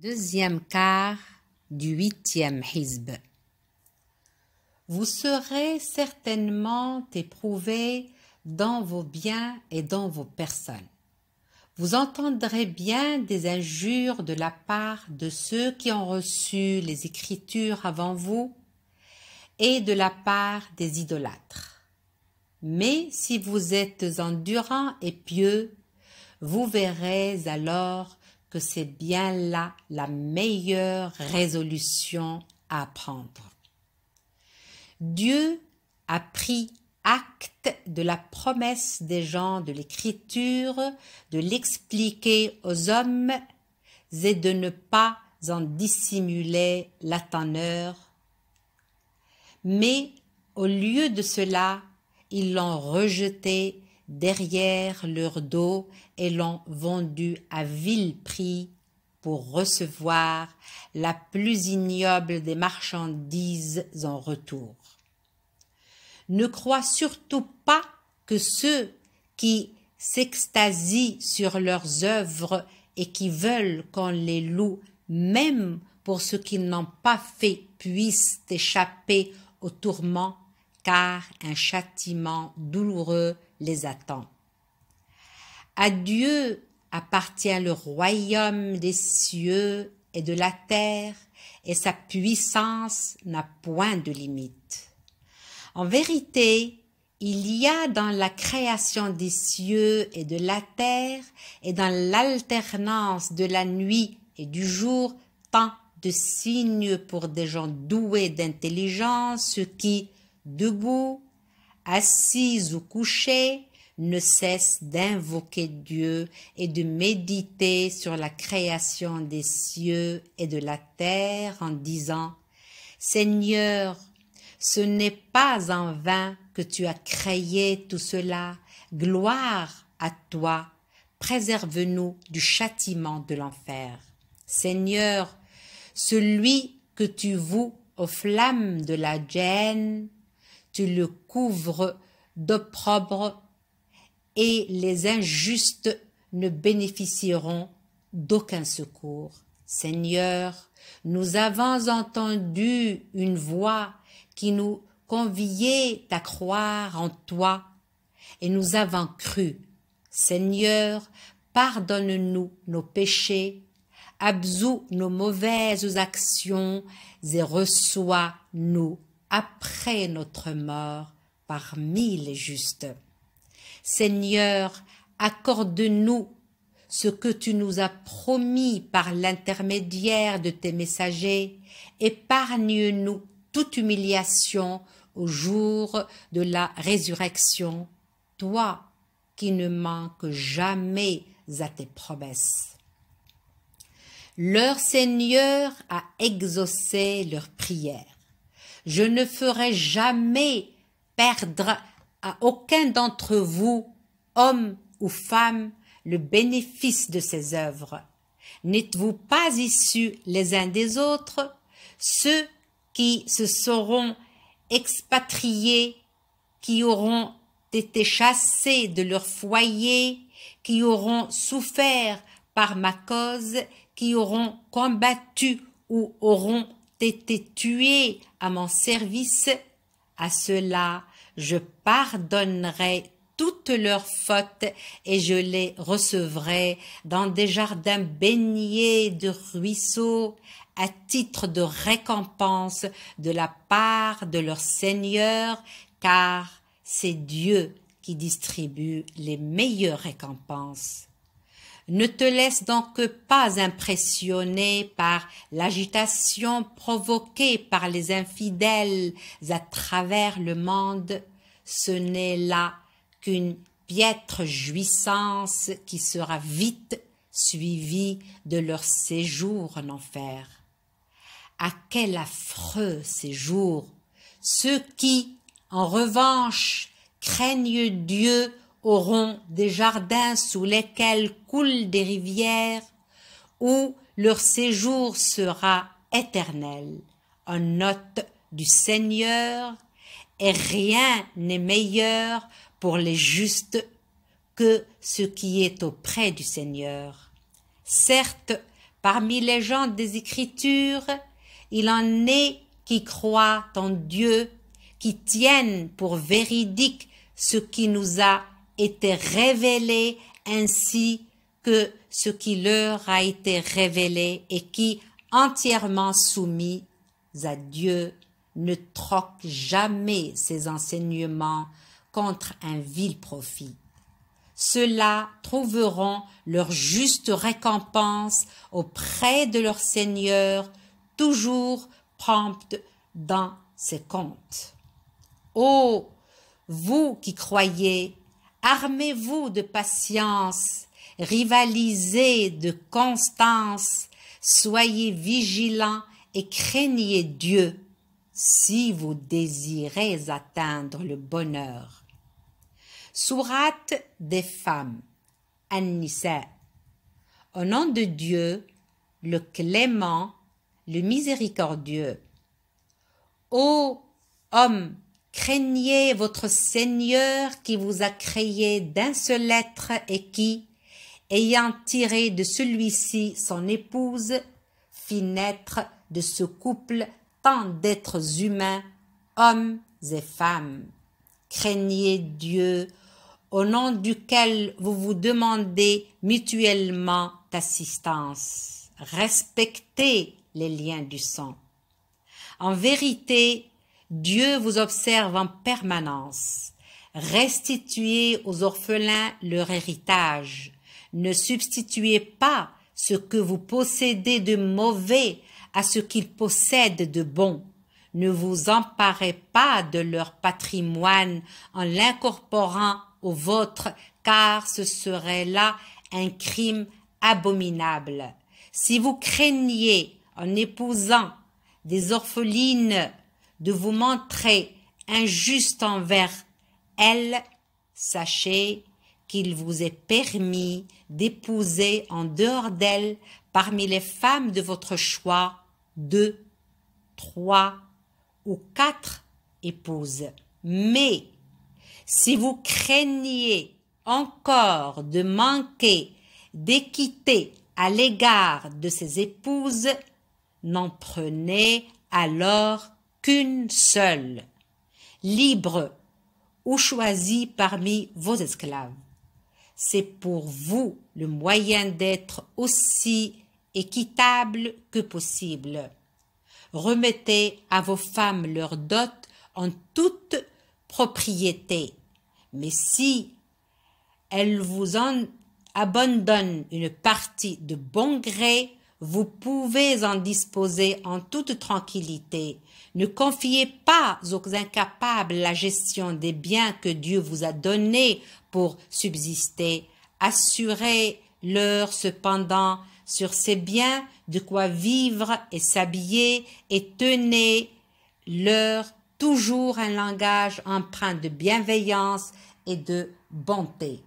Deuxième quart du huitième Hizb. Vous serez certainement éprouvés dans vos biens et dans vos personnes. Vous entendrez bien des injures de la part de ceux qui ont reçu les Écritures avant vous et de la part des idolâtres. Mais si vous êtes endurants et pieux, vous verrez alors que c'est bien là la meilleure résolution à prendre. Dieu a pris acte de la promesse des gens de l'Écriture de l'expliquer aux hommes et de ne pas en dissimuler la teneur. Mais au lieu de cela, ils l'ont rejeté derrière leur dos et l'ont vendu à vil prix pour recevoir la plus ignoble des marchandises en retour. Ne crois surtout pas que ceux qui s'extasient sur leurs œuvres et qui veulent qu'on les loue même pour ce qu'ils n'ont pas fait puissent échapper au tourment car un châtiment douloureux les attend. À Dieu appartient le royaume des cieux et de la terre, et sa puissance n'a point de limite. En vérité, il y a dans la création des cieux et de la terre, et dans l'alternance de la nuit et du jour, tant de signes pour des gens doués d'intelligence qui, debout, assise ou couchée, ne cesse d'invoquer Dieu et de méditer sur la création des cieux et de la terre en disant Seigneur, ce n'est pas en vain que tu as créé tout cela. Gloire à toi. Préserve-nous du châtiment de l'enfer. Seigneur, celui que tu voues aux flammes de la gêne tu le couvres d'opprobre et les injustes ne bénéficieront d'aucun secours. Seigneur, nous avons entendu une voix qui nous conviait à croire en toi et nous avons cru. Seigneur, pardonne-nous nos péchés, absous nos mauvaises actions et reçois-nous après notre mort, parmi les justes. Seigneur, accorde-nous ce que tu nous as promis par l'intermédiaire de tes messagers, épargne-nous toute humiliation au jour de la résurrection, toi qui ne manques jamais à tes promesses. Leur Seigneur a exaucé leurs prières je ne ferai jamais perdre à aucun d'entre vous, homme ou femme, le bénéfice de ces œuvres. N'êtes-vous pas issus les uns des autres Ceux qui se seront expatriés, qui auront été chassés de leur foyer, qui auront souffert par ma cause, qui auront combattu ou auront été tué à mon service, à cela je pardonnerai toutes leurs fautes et je les recevrai dans des jardins baignés de ruisseaux à titre de récompense de la part de leur Seigneur, car c'est Dieu qui distribue les meilleures récompenses. Ne te laisse donc pas impressionner par l'agitation provoquée par les infidèles à travers le monde. Ce n'est là qu'une piètre jouissance qui sera vite suivie de leur séjour en enfer. À quel affreux séjour! Ceux qui, en revanche, craignent Dieu auront des jardins sous lesquels coulent des rivières, où leur séjour sera éternel. En note du Seigneur, et rien n'est meilleur pour les justes que ce qui est auprès du Seigneur. Certes, parmi les gens des Écritures, il en est qui croient en Dieu, qui tiennent pour véridique ce qui nous a été révélés ainsi que ce qui leur a été révélé et qui, entièrement soumis à Dieu, ne troque jamais ses enseignements contre un vil profit. Ceux-là trouveront leur juste récompense auprès de leur Seigneur, toujours prompte dans ses comptes. Ô oh, vous qui croyez, Armez-vous de patience, rivalisez de constance, soyez vigilants et craignez Dieu si vous désirez atteindre le bonheur. Sourate des femmes, an Au nom de Dieu, le clément, le miséricordieux. Ô homme Craignez votre Seigneur qui vous a créé d'un seul être et qui, ayant tiré de celui-ci son épouse, fit naître de ce couple tant d'êtres humains, hommes et femmes. Craignez Dieu, au nom duquel vous vous demandez mutuellement d'assistance. Respectez les liens du sang. En vérité, Dieu vous observe en permanence. Restituez aux orphelins leur héritage. Ne substituez pas ce que vous possédez de mauvais à ce qu'ils possèdent de bon. Ne vous emparez pas de leur patrimoine en l'incorporant au vôtre, car ce serait là un crime abominable. Si vous craignez, en épousant des orphelines, de vous montrer injuste envers elle, sachez qu'il vous est permis d'épouser en dehors d'elle, parmi les femmes de votre choix, deux, trois ou quatre épouses. Mais si vous craignez encore de manquer d'équité à l'égard de ces épouses, n'en prenez alors seule, libre ou choisie parmi vos esclaves. C'est pour vous le moyen d'être aussi équitable que possible. Remettez à vos femmes leur dot en toute propriété. Mais si elles vous en abandonnent une partie de bon gré, vous pouvez en disposer en toute tranquillité. Ne confiez pas aux incapables la gestion des biens que Dieu vous a donnés pour subsister. Assurez-leur cependant sur ces biens de quoi vivre et s'habiller et tenez leur toujours un langage empreint de bienveillance et de bonté.